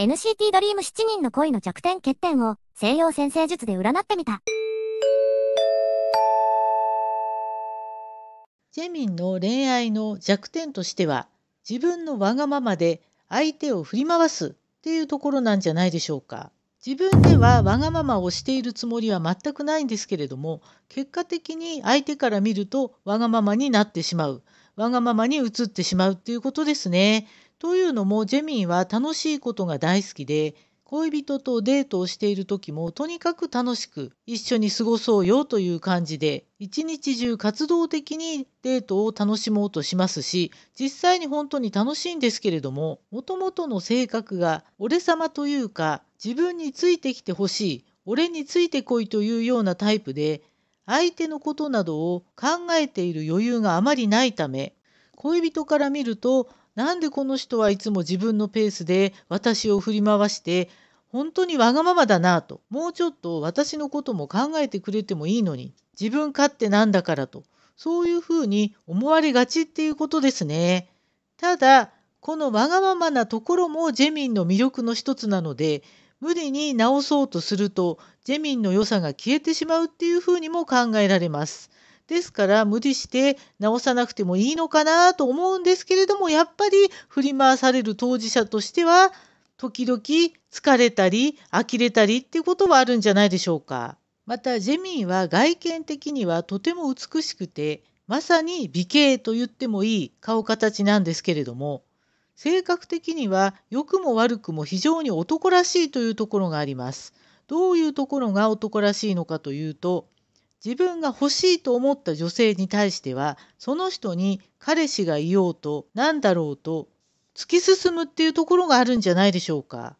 NCT ドリーム7人の恋の弱点欠点を西洋先生術で占ってみた。ジェミンの恋愛の弱点としては、自分のわがままで相手を振り回すっていうところなんじゃないでしょうか。自分ではわがままをしているつもりは全くないんですけれども、結果的に相手から見るとわがままになってしまう、わがままに移ってしまうっていうことですね。というのもジェミーは楽しいことが大好きで恋人とデートをしている時もとにかく楽しく一緒に過ごそうよという感じで一日中活動的にデートを楽しもうとしますし実際に本当に楽しいんですけれどももともとの性格が俺様というか自分についてきてほしい俺についてこいというようなタイプで相手のことなどを考えている余裕があまりないため恋人から見るとなんでこの人はいつも自分のペースで私を振り回して、本当にわがままだなと、もうちょっと私のことも考えてくれてもいいのに、自分勝手なんだからと、そういうふうに思われがちっていうことですね。ただ、このわがままなところもジェミンの魅力の一つなので、無理に直そうとすると、ジェミンの良さが消えてしまうっていうふうにも考えられます。ですから無理して直さなくてもいいのかなと思うんですけれどもやっぱり振り回される当事者としては時々疲れたり呆れたりってことはあるんじゃないでしょうか。またジェミーは外見的にはとても美しくてまさに美形と言ってもいい顔形なんですけれども性格的には良くも悪くも非常に男らしいというところがあります。どういうところが男らしいのかというと自分が欲しいと思った女性に対してはその人に彼氏がいようと何だろうと突き進むっていうところがあるんじゃないでしょうか。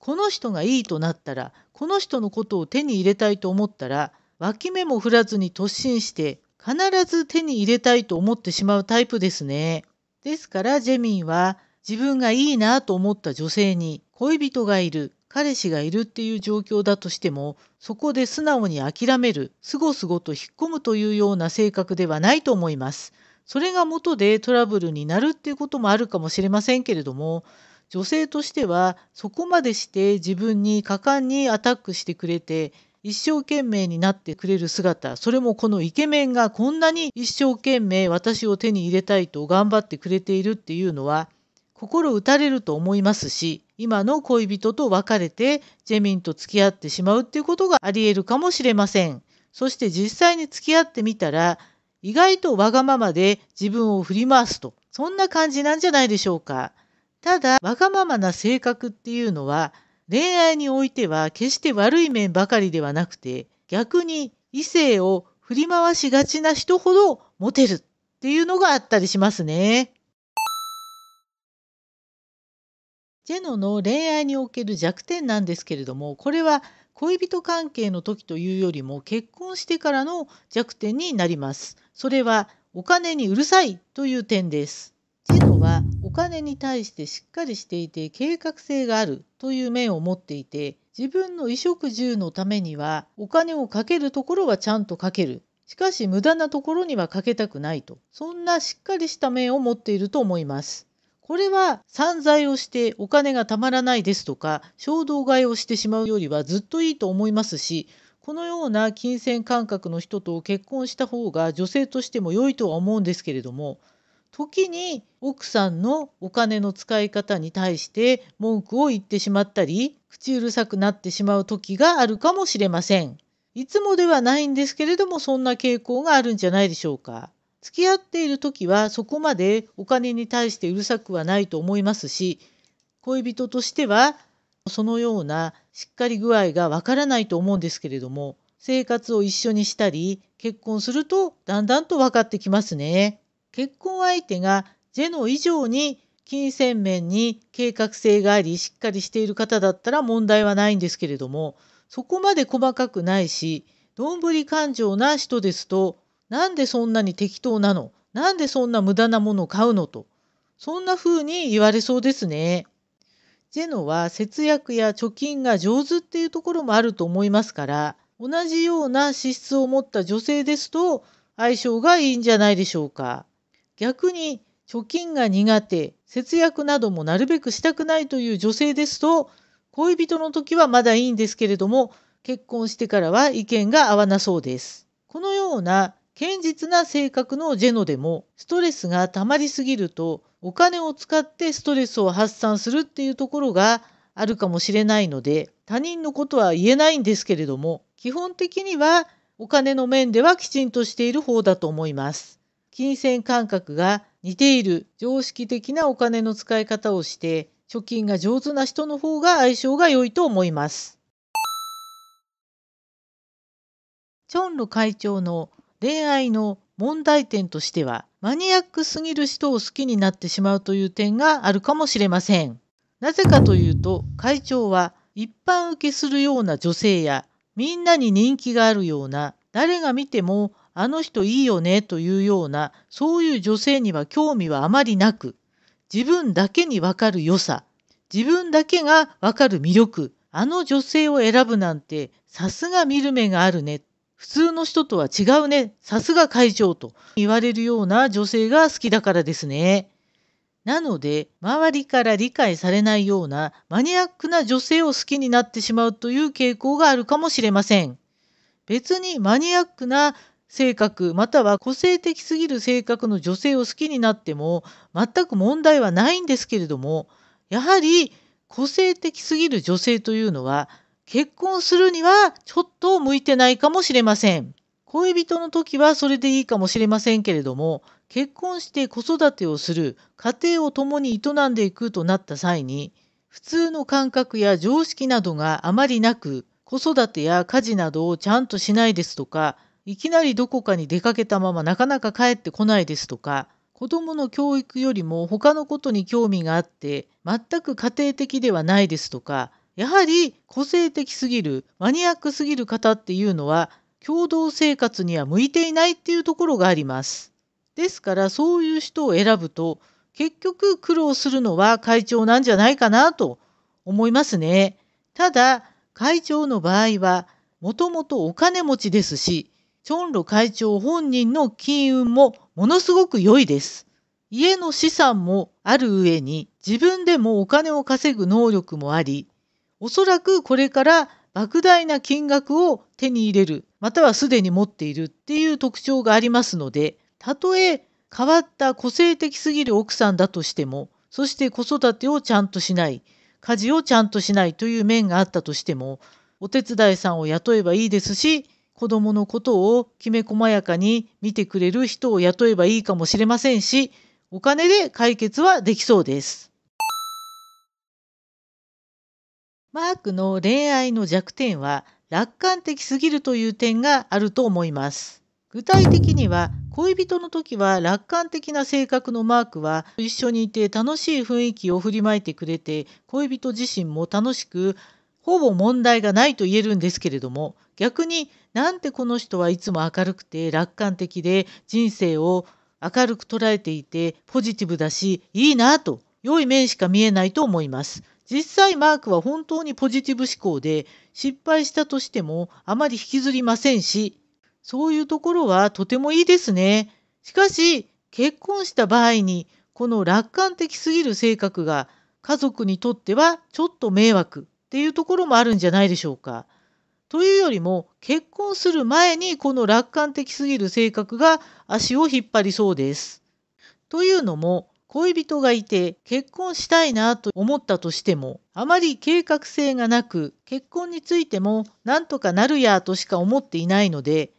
この人がいいとなったらこの人のことを手に入れたいと思ったら脇目も振らずに突進して必ず手に入れたいと思ってしまうタイプですね。ですからジェミンは自分がいいなと思った女性に恋人がいる彼氏がいるっていう状況だとしても、そこで素直に諦める、すごすごと引っ込むというような性格ではないと思います。それが元でトラブルになるっていうこともあるかもしれませんけれども、女性としてはそこまでして自分に果敢にアタックしてくれて、一生懸命になってくれる姿、それもこのイケメンがこんなに一生懸命私を手に入れたいと頑張ってくれているっていうのは、心打たれると思いますし、今の恋人と別れてジェミンと付き合ってしまうっていうことがあり得るかもしれません。そして実際に付き合ってみたら、意外とわがままで自分を振り回すと、そんな感じなんじゃないでしょうか。ただ、わがままな性格っていうのは、恋愛においては決して悪い面ばかりではなくて、逆に異性を振り回しがちな人ほどモテるっていうのがあったりしますね。ジェノの恋愛における弱点なんですけれどもこれは恋人関係の時というよりも結婚してからの弱点になります。それはお金にうるさいという点です。ジェノはお金に対してしっかりしていて計画性があるという面を持っていて自分の衣食住のためにはお金をかけるところはちゃんとかけるしかし無駄なところにはかけたくないとそんなしっかりした面を持っていると思います。これは散財をしてお金がたまらないですとか衝動買いをしてしまうよりはずっといいと思いますしこのような金銭感覚の人と結婚した方が女性としても良いとは思うんですけれども時に奥さんのお金の使い方に対して文句を言ってしまったり口うるさくなってしまう時があるかもしれません。いつもではないんですけれどもそんな傾向があるんじゃないでしょうか。付き合っている時はそこまでお金に対してうるさくはないと思いますし恋人としてはそのようなしっかり具合がわからないと思うんですけれども生活を一緒にしたり結婚するとだんだんと分かってきますね。結婚相手がジェノ以上に金銭面に計画性がありしっかりしている方だったら問題はないんですけれどもそこまで細かくないしどんぶり感情な人ですとなんでそんなに適当なのなんでそんな無駄なものを買うのと、そんな風に言われそうですね。ジェノは節約や貯金が上手っていうところもあると思いますから、同じような資質を持った女性ですと相性がいいんじゃないでしょうか。逆に貯金が苦手、節約などもなるべくしたくないという女性ですと、恋人の時はまだいいんですけれども、結婚してからは意見が合わなそうです。このような堅実な性格のジェノでもストレスが溜まりすぎるとお金を使ってストレスを発散するっていうところがあるかもしれないので他人のことは言えないんですけれども基本的にはお金の面ではきちんとしている方だと思います。金銭感覚が似ている常識的なお金の使い方をして貯金が上手な人の方が相性が良いと思います。チョンロ会長の恋愛の問題点としては、マニアックすぎる人を好きになってしまうという点があるかもしれません。なぜかというと、会長は一般受けするような女性や、みんなに人気があるような、誰が見てもあの人いいよねというような、そういう女性には興味はあまりなく、自分だけにわかる良さ、自分だけがわかる魅力、あの女性を選ぶなんて、さすが見る目があるね、普通の人とは違うね、さすが会長と言われるような女性が好きだからですね。なので、周りから理解されないようなマニアックな女性を好きになってしまうという傾向があるかもしれません。別にマニアックな性格または個性的すぎる性格の女性を好きになっても全く問題はないんですけれども、やはり個性的すぎる女性というのは結婚するにはちょっと向いてないかもしれません。恋人の時はそれでいいかもしれませんけれども、結婚して子育てをする、家庭を共に営んでいくとなった際に、普通の感覚や常識などがあまりなく、子育てや家事などをちゃんとしないですとか、いきなりどこかに出かけたままなかなか帰ってこないですとか、子供の教育よりも他のことに興味があって、全く家庭的ではないですとか、やはり個性的すぎるマニアックすぎる方っていうのは共同生活には向いていないっていうところがあります。ですからそういう人を選ぶと結局苦労するのは会長なんじゃないかなと思いますね。ただ会長の場合はもともとお金持ちですしチョンロ会長本人の金運もものすごく良いです。家の資産もある上に自分でもお金を稼ぐ能力もありおそらくこれから莫大な金額を手に入れるまたはすでに持っているっていう特徴がありますのでたとえ変わった個性的すぎる奥さんだとしてもそして子育てをちゃんとしない家事をちゃんとしないという面があったとしてもお手伝いさんを雇えばいいですし子どものことをきめ細やかに見てくれる人を雇えばいいかもしれませんしお金で解決はできそうです。マークの恋愛の弱点は楽観的すぎるという点があると思います。具体的には恋人の時は楽観的な性格のマークは一緒にいて楽しい雰囲気を振りまいてくれて恋人自身も楽しくほぼ問題がないと言えるんですけれども逆になんてこの人はいつも明るくて楽観的で人生を明るく捉えていてポジティブだしいいなと良い面しか見えないと思います。実際マークは本当にポジティブ思考で失敗したとしてもあまり引きずりませんし、そういうところはとてもいいですね。しかし結婚した場合にこの楽観的すぎる性格が家族にとってはちょっと迷惑っていうところもあるんじゃないでしょうか。というよりも結婚する前にこの楽観的すぎる性格が足を引っ張りそうです。というのも恋人がいて結婚したいなと思ったとしても、あまり計画性がなく、結婚についても何とかなるやとしか思っていないので、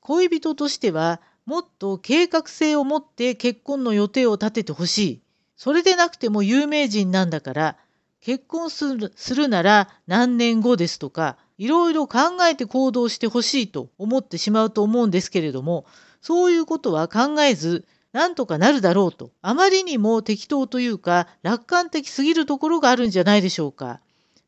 恋人としてはもっと計画性を持って結婚の予定を立ててほしい。それでなくても有名人なんだから、結婚するするなら何年後ですとか、いろいろ考えて行動してほしいと思ってしまうと思うんですけれども、そういうことは考えず、なんとかなるだろうと、あまりにも適当というか、楽観的すぎるところがあるんじゃないでしょうか。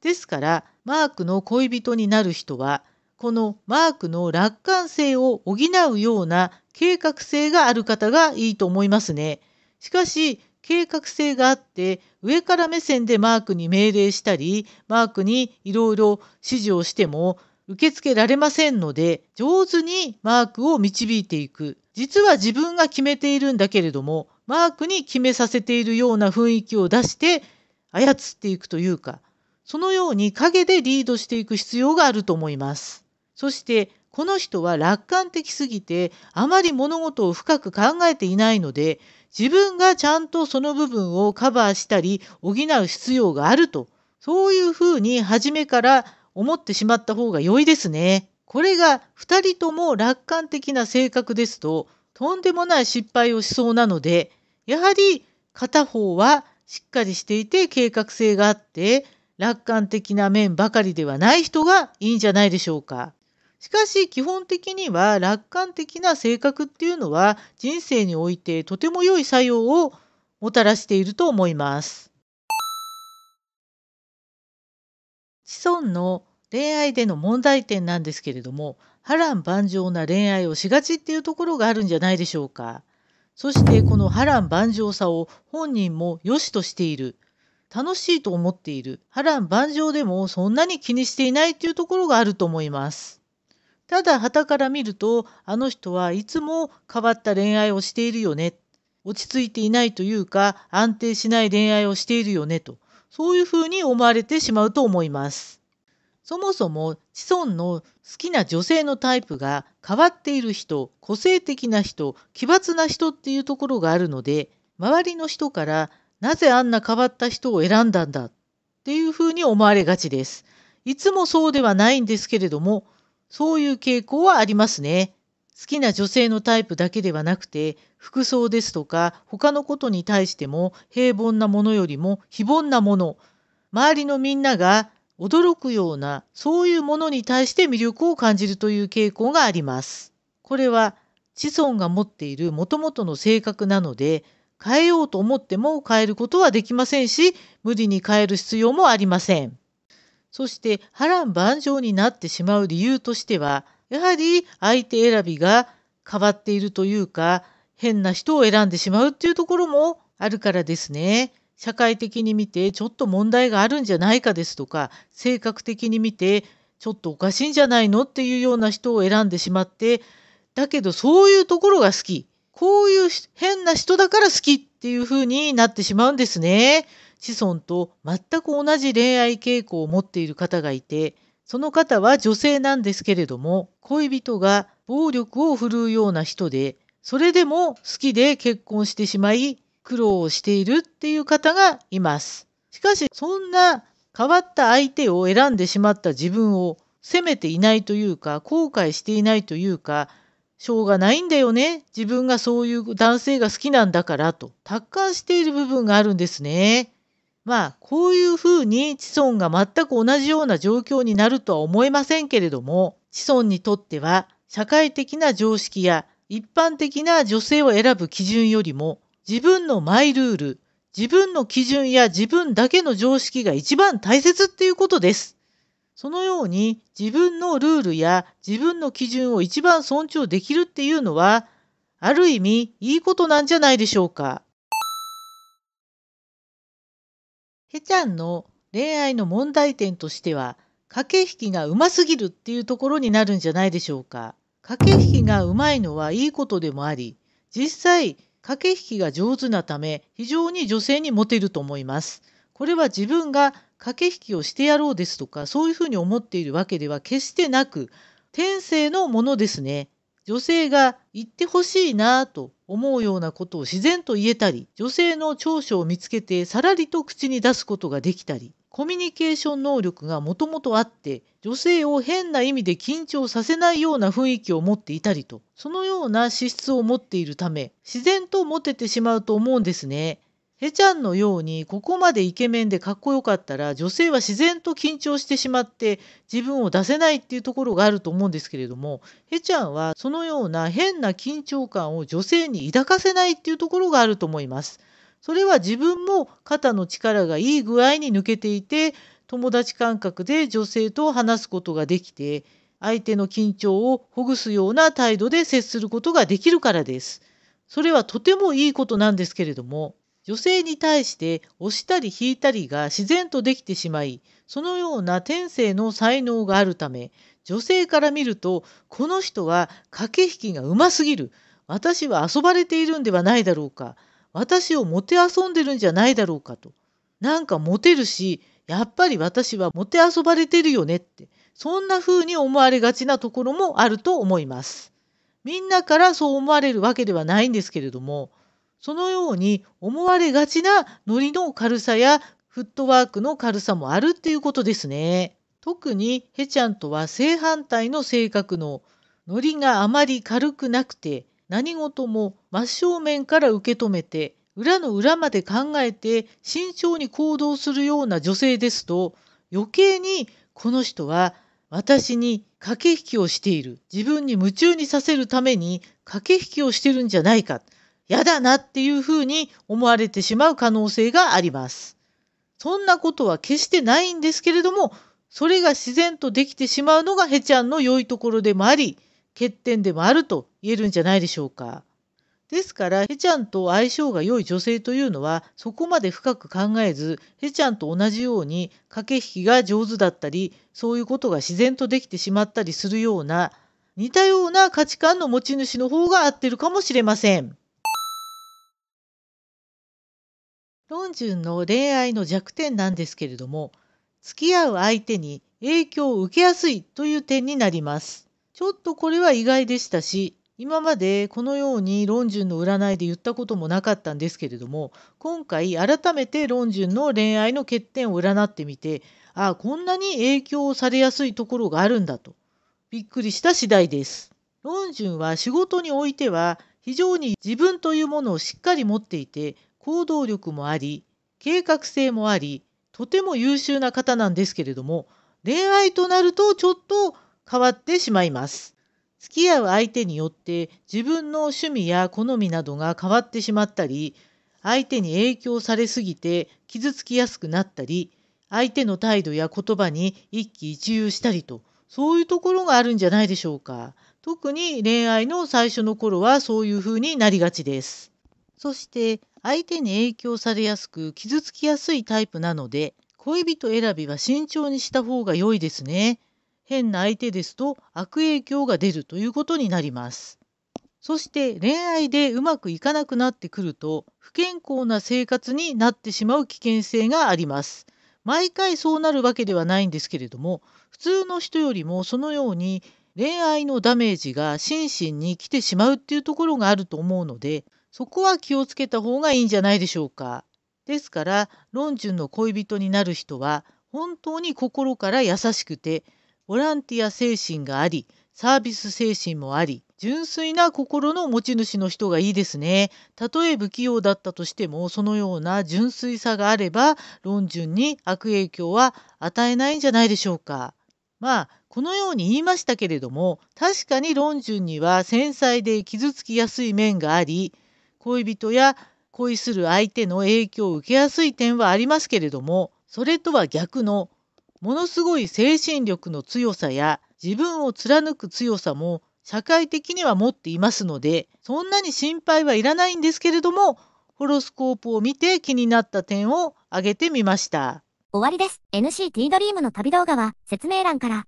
ですから、マークの恋人になる人は、このマークの楽観性を補うような計画性がある方がいいと思いますね。しかし、計画性があって上から目線でマークに命令したりマークにいろいろ指示をしても受け付けられませんので上手にマークを導いていく実は自分が決めているんだけれども、マークに決めさせているような雰囲気を出して操っていくというか、そのように陰でリードしていく必要があると思います。そして、この人は楽観的すぎて、あまり物事を深く考えていないので、自分がちゃんとその部分をカバーしたり補う必要があると、そういうふうに初めから思ってしまった方が良いですね。これが2人とも楽観的な性格ですととんでもない失敗をしそうなのでやはり片方はしっかりしていて計画性があって楽観的な面ばかりではない人がいいんじゃないでしょうか。しかし基本的には楽観的な性格っていうのは人生においてとても良い作用をもたらしていると思います。子孫の恋愛での問題点なんですけれども波乱万丈な恋愛をしがちっていうところがあるんじゃないでしょうか。そしてこの波乱万丈さを本人も良しとしている。楽しいと思っている。波乱万丈でもそんなに気にしていないっていうところがあると思います。ただ旗から見るとあの人はいつも変わった恋愛をしているよね。落ち着いていないというか安定しない恋愛をしているよねと。そういうふうに思われてしまうと思います。そもそも子孫の好きな女性のタイプが変わっている人、個性的な人、奇抜な人っていうところがあるので、周りの人からなぜあんな変わった人を選んだんだっていうふうに思われがちです。いつもそうではないんですけれども、そういう傾向はありますね。好きな女性のタイプだけではなくて、服装ですとか他のことに対しても平凡なものよりも非凡なもの、周りのみんなが驚くような、そういうものに対して魅力を感じるという傾向があります。これは、子孫が持っているもともとの性格なので、変えようと思っても変えることはできませんし、無理に変える必要もありません。そして波乱万丈になってしまう理由としては、やはり相手選びが変わっているというか、変な人を選んでしまうっていうところもあるからですね。社会的に見てちょっと問題があるんじゃないかですとか性格的に見てちょっとおかしいんじゃないのっていうような人を選んでしまってだけどそういうところが好きこういう変な人だから好きっていうふうになってしまうんですね。子孫と全く同じ恋愛傾向を持っている方がいてその方は女性なんですけれども恋人が暴力を振るうような人でそれでも好きで結婚してしまい苦労をしているっていう方がいます。しかし、そんな変わった相手を選んでしまった自分を責めていないというか、後悔していないというか、しょうがないんだよね。自分がそういう男性が好きなんだからと、達観している部分があるんですね。まあ、こういうふうに子孫が全く同じような状況になるとは思えませんけれども、子孫にとっては社会的な常識や一般的な女性を選ぶ基準よりも自分のマイルール、自分の基準や自分だけの常識が一番大切っていうことです。そのように自分のルールや自分の基準を一番尊重できるっていうのは、ある意味いいことなんじゃないでしょうか。へちゃんの恋愛の問題点としては、駆け引きがうますぎるっていうところになるんじゃないでしょうか。駆け引きがうまいのはいいことでもあり、実際駆け引きが上手なため、非常に女性にモテると思います。これは自分が駆け引きをしてやろうですとか、そういうふうに思っているわけでは決してなく、天性のものですね。女性が言ってほしいなぁと思うようなことを自然と言えたり、女性の長所を見つけてさらりと口に出すことができたり、コミュニケーション能力がもともとあって、女性を変な意味で緊張させないような雰囲気を持っていたりと、そのような資質を持っているため、自然とモテてしまうと思うんですね。えちゃんのようにここまでイケメンでかっこよかったら女性は自然と緊張してしまって自分を出せないっていうところがあると思うんですけれどもえちゃんはそのような変な緊張感を女性に抱かせないっていうところがあると思います。それは自分も肩の力がいい具合に抜けていて友達感覚で女性と話すことができて相手の緊張をほぐすような態度で接することができるからです。それはとてもいいことなんですけれども女性に対して押したり引いたりが自然とできてしまい、そのような天性の才能があるため、女性から見ると、この人は駆け引きがうますぎる。私は遊ばれているんではないだろうか。私をもてあそんでるんじゃないだろうかと。なんかモテるし、やっぱり私はもてあそばれてるよねって、そんな風に思われがちなところもあると思います。みんなからそう思われるわけではないんですけれども、そのように思われがちなノリの軽さやフットワークの軽さもあるっていうことですね。特にヘちゃんとは正反対の性格のノリがあまり軽くなくて何事も真正面から受け止めて裏の裏まで考えて慎重に行動するような女性ですと余計にこの人は私に駆け引きをしている自分に夢中にさせるために駆け引きをしてるんじゃないか嫌だなっていうふうに思われてしまう可能性があります。そんなことは決してないんですけれども、それが自然とできてしまうのがヘちゃんの良いところでもあり、欠点でもあると言えるんじゃないでしょうか。ですから、ヘちゃんと相性が良い女性というのは、そこまで深く考えず、ヘちゃんと同じように駆け引きが上手だったり、そういうことが自然とできてしまったりするような、似たような価値観の持ち主の方が合ってるかもしれません。ロンジュンの恋愛の弱点なんですけれども、付き合う相手に影響を受けやすいという点になります。ちょっとこれは意外でしたし、今までこのようにロンジュンの占いで言ったこともなかったんですけれども、今回改めてロンジュンの恋愛の欠点を占ってみて、ああ、こんなに影響をされやすいところがあるんだと、びっくりした次第です。ロンジュンは仕事においては、非常に自分というものをしっかり持っていて、行動力もあり計画性もありとても優秀な方なんですけれども恋愛となるとちょっと変わってしまいます。付き合う相手によって自分の趣味や好みなどが変わってしまったり相手に影響されすぎて傷つきやすくなったり相手の態度や言葉に一喜一憂したりとそういうところがあるんじゃないでしょうか。特に恋愛の最初の頃はそういうふうになりがちです。そして相手に影響されやすく傷つきやすいタイプなので恋人選びは慎重にした方が良いですね。変な相手ですと悪影響が出るということになります。そして恋愛でうまくいかなくなってくると不健康な生活になってしまう危険性があります。毎回そうなるわけではないんですけれども普通の人よりもそのように恋愛のダメージが心身に来てしまうっていうところがあると思うのでそこは気をつけた方がいいんじゃないでしょうか。ですから、論んの恋人になる人は、本当に心から優しくて、ボランティア精神があり、サービス精神もあり、純粋な心の持ち主の人がいいですね。たとえ不器用だったとしても、そのような純粋さがあれば、論順に悪影響は与えないんじゃないでしょうか。まあ、このように言いましたけれども、確かに論順には繊細で傷つきやすい面があり、恋人や恋する相手の影響を受けやすい点はありますけれどもそれとは逆のものすごい精神力の強さや自分を貫く強さも社会的には持っていますのでそんなに心配はいらないんですけれどもホロスコープを見て気になった点を挙げてみました。終わりです。NCT ドリームの旅動画は説明欄から